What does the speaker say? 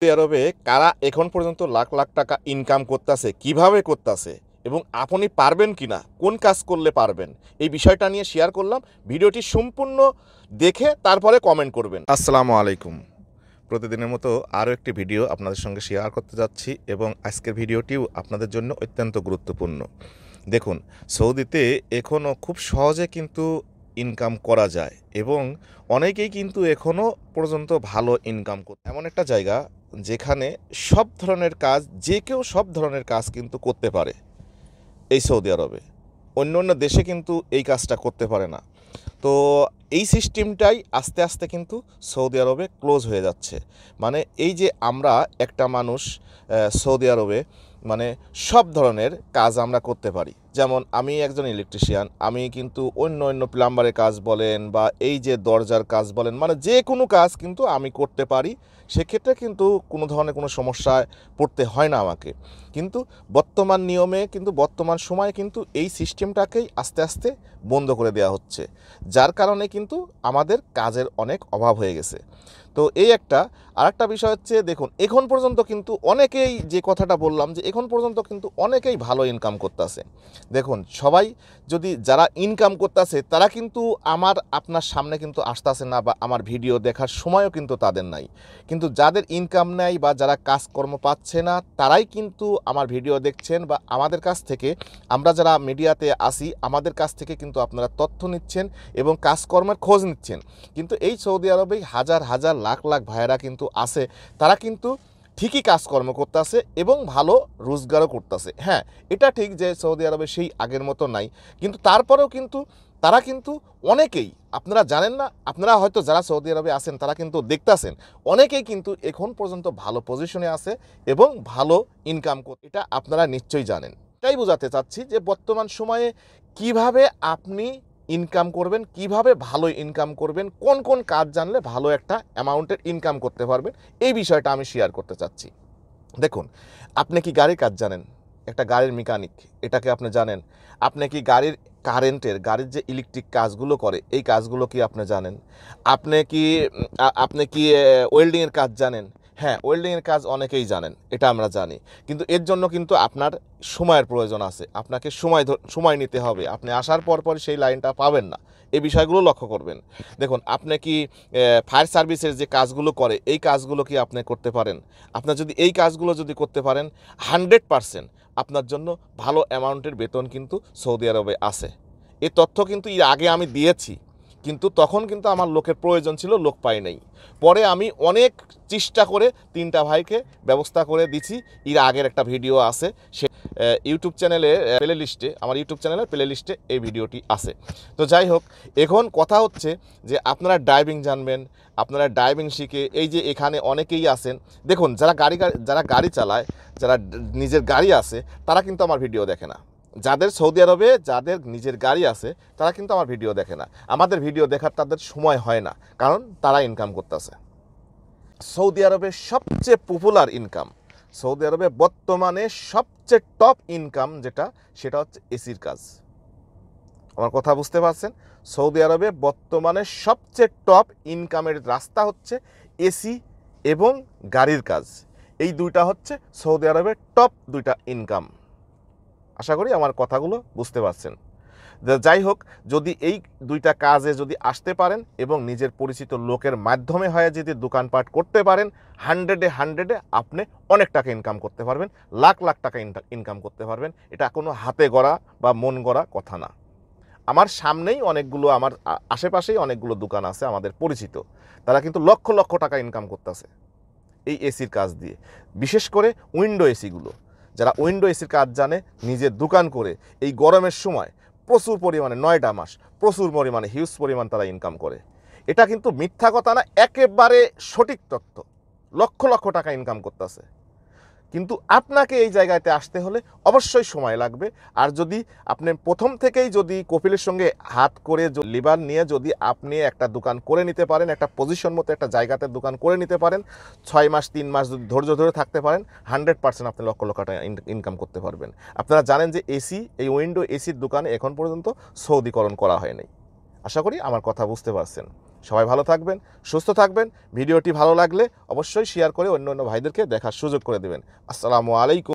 Saudi আরবে কারা এখন পর্যন্ত লাখ লাখ টাকা ইনকাম করতেছে কিভাবে করতেছে এবং আপনি পারবেন কি না কোন কাজ করলে পারবেন এই বিষয়টা নিয়ে শেয়ার করলাম ভিডিওটি সম্পূর্ণ দেখে তারপরে কমেন্ট করবেন আসসালামু আলাইকুম প্রতিদিনের মতো আরও একটি ভিডিও আপনাদের সঙ্গে শেয়ার করতে যাচ্ছি এবং আজকের ভিডিওটিও আপনাদের জন্য অত্যন্ত গুরুত্বপূর্ণ দেখুন সৌদিতে এখনও খুব সহজে কিন্তু ইনকাম করা যায় এবং অনেকেই কিন্তু এখনও পর্যন্ত ভালো ইনকাম করতে এমন একটা জায়গা যেখানে সব ধরনের কাজ যে কেউ সব ধরনের কাজ কিন্তু করতে পারে এই সৌদি আরবে অন্য অন্য দেশে কিন্তু এই কাজটা করতে পারে না তো এই সিস্টেমটাই আস্তে আস্তে কিন্তু সৌদি আরবে ক্লোজ হয়ে যাচ্ছে মানে এই যে আমরা একটা মানুষ সৌদি আরবে মানে সব ধরনের কাজ আমরা করতে পারি যেমন আমি একজন ইলেকট্রিশিয়ান আমি কিন্তু অন্য অন্য প্লাম্বারের কাজ বলেন বা এই যে দরজার কাজ বলেন মানে যে কোনো কাজ কিন্তু আমি করতে পারি সেক্ষেত্রে কিন্তু কোনো ধরনের কোনো সমস্যায় পড়তে হয় না আমাকে কিন্তু বর্তমান নিয়মে কিন্তু বর্তমান সময়ে কিন্তু এই সিস্টেমটাকেই আস্তে আস্তে বন্ধ করে দেওয়া হচ্ছে যার কারণে কিন্তু আমাদের কাজের অনেক অভাব হয়ে গেছে তো এই একটা আরেকটা বিষয় হচ্ছে দেখুন এখন পর্যন্ত কিন্তু অনেকেই যে কথাটা বললাম যে এখন পর্যন্ত কিন্তু অনেকেই ভালো ইনকাম আসে দেখুন সবাই যদি যারা ইনকাম করতেছে তারা কিন্তু আমার আপনার সামনে কিন্তু আসতেছে না বা আমার ভিডিও দেখার সময়ও কিন্তু তাদের নাই কিন্তু যাদের ইনকাম নেই বা যারা কাজকর্ম পাচ্ছে না তারাই কিন্তু আমার ভিডিও দেখছেন বা আমাদের কাছ থেকে আমরা যারা মিডিয়াতে আসি আমাদের কাছ থেকে কিন্তু আপনারা তথ্য নিচ্ছেন এবং কাজকর্মের খোঁজ নিচ্ছেন কিন্তু এই সৌদি আরবেই হাজার হাজার লাখ লাখ ভাইয়েরা কিন্তু আছে তারা কিন্তু ঠিকই কাজকর্ম করতেছে এবং ভালো রোজগারও করতেছে হ্যাঁ এটা ঠিক যে সৌদি আরবে সেই আগের মতো নাই কিন্তু তারপরেও কিন্তু তারা কিন্তু অনেকেই আপনারা জানেন না আপনারা হয়তো যারা সৌদি আরবে আছেন তারা কিন্তু দেখতেছেন অনেকেই কিন্তু এখন পর্যন্ত ভালো পজিশনে আছে এবং ভালো ইনকাম করে এটা আপনারা নিশ্চয়ই জানেন তাই বোঝাতে চাচ্ছি যে বর্তমান সময়ে কিভাবে আপনি ইনকাম করবেন কিভাবে ভালো ইনকাম করবেন কোন কোন কাজ জানলে ভালো একটা অ্যামাউন্টের ইনকাম করতে পারবেন এই বিষয়টা আমি শেয়ার করতে চাচ্ছি দেখুন আপনি কি গাড়ির কাজ জানেন একটা গাড়ির মেকানিক এটাকে আপনি জানেন আপনি কি গাড়ির কারেন্টের গাড়ির যে ইলেকট্রিক কাজগুলো করে এই কাজগুলো কি আপনি জানেন আপনি কি আপনি কি ওয়েল্ডিংয়ের কাজ জানেন হ্যাঁ ওয়েল্ডিংয়ের কাজ অনেকেই জানেন এটা আমরা জানি কিন্তু এর জন্য কিন্তু আপনার সময়ের প্রয়োজন আছে আপনাকে সময় সময় নিতে হবে আপনি আসার পর পর সেই লাইনটা পাবেন না এই বিষয়গুলো লক্ষ্য করবেন দেখুন আপনি কি ফায়ার সার্ভিসের যে কাজগুলো করে এই কাজগুলো কি আপনি করতে পারেন আপনার যদি এই কাজগুলো যদি করতে পারেন হানড্রেড পারসেন্ট আপনার জন্য ভালো অ্যামাউন্টের বেতন কিন্তু সৌদি আরবে আছে এই তথ্য কিন্তু এর আগে আমি দিয়েছি কিন্তু তখন কিন্তু আমার লোকের প্রয়োজন ছিল লোক পাই নাই পরে আমি অনেক চেষ্টা করে তিনটা ভাইকে ব্যবস্থা করে দিছি এর আগের একটা ভিডিও আছে সে ইউটিউব চ্যানেলে প্লে লিস্টে আমার ইউটিউব চ্যানেলের প্লে লিস্টে এই ভিডিওটি আছে তো যাই হোক এখন কথা হচ্ছে যে আপনারা ড্রাইভিং জানবেন আপনারা ড্রাইভিং শিখে এই যে এখানে অনেকেই আছেন দেখুন যারা গাড়ি যারা গাড়ি চালায় যারা নিজের গাড়ি আছে তারা কিন্তু আমার ভিডিও দেখে না যাদের সৌদি আরবে যাদের নিজের গাড়ি আছে তারা কিন্তু আমার ভিডিও দেখে না আমাদের ভিডিও দেখার তাদের সময় হয় না কারণ তারা ইনকাম করতেছে সৌদি আরবের সবচেয়ে পপুলার ইনকাম সৌদি আরবে বর্তমানে সবচেয়ে টপ ইনকাম যেটা সেটা হচ্ছে এসির কাজ আমার কথা বুঝতে পারছেন সৌদি আরবে বর্তমানে সবচেয়ে টপ ইনকামের রাস্তা হচ্ছে এসি এবং গাড়ির কাজ এই দুইটা হচ্ছে সৌদি আরবের টপ দুইটা ইনকাম আশা করি আমার কথাগুলো বুঝতে পারছেন যাই হোক যদি এই দুইটা কাজে যদি আসতে পারেন এবং নিজের পরিচিত লোকের মাধ্যমে হয় যদি দোকানপাট করতে পারেন হান্ড্রেডে হান্ড্রেডে আপনি অনেক টাকা ইনকাম করতে পারবেন লাখ লাখ টাকা ইনকাম করতে পারবেন এটা কোনো হাতে গড়া বা মন গড়া কথা না আমার সামনেই অনেকগুলো আমার আশেপাশেই অনেকগুলো দোকান আছে আমাদের পরিচিত তারা কিন্তু লক্ষ লক্ষ টাকা ইনকাম করতেছে এই এসির কাজ দিয়ে বিশেষ করে উইন্ডো এসিগুলো যারা উইন্ডো এসির কাজ জানে নিজের দোকান করে এই গরমের সময় প্রচুর পরিমাণে নয়টা মাস প্রচুর পরিমাণে হিউজ পরিমাণ তারা ইনকাম করে এটা কিন্তু মিথ্যা কথা না একেবারে সঠিক তথ্য লক্ষ লক্ষ টাকা ইনকাম করতেছে কিন্তু আপনাকে এই জায়গাতে আসতে হলে অবশ্যই সময় লাগবে আর যদি আপনি প্রথম থেকেই যদি কপিলের সঙ্গে হাত করে লিবার নিয়ে যদি আপনি একটা দোকান করে নিতে পারেন একটা পজিশন মতো একটা জায়গাতে দোকান করে নিতে পারেন ছয় মাস তিন মাস যদি ধৈর্য ধরে থাকতে পারেন হান্ড্রেড পার্সেন্ট আপনি লক্ষ লক্ষ টাকা ইনকাম করতে পারবেন আপনারা জানেন যে এসি এই উইন্ডো এসির দোকান এখন পর্যন্ত সৌদিকরণ করা হয়নি আশা করি আমার কথা বুঝতে পারছেন সবাই ভালো থাকবেন সুস্থ থাকবেন ভিডিওটি ভালো লাগলে অবশ্যই শেয়ার করে অন্য অন্য ভাইদেরকে দেখার সুযোগ করে দেবেন আসসালামু আলাইকুম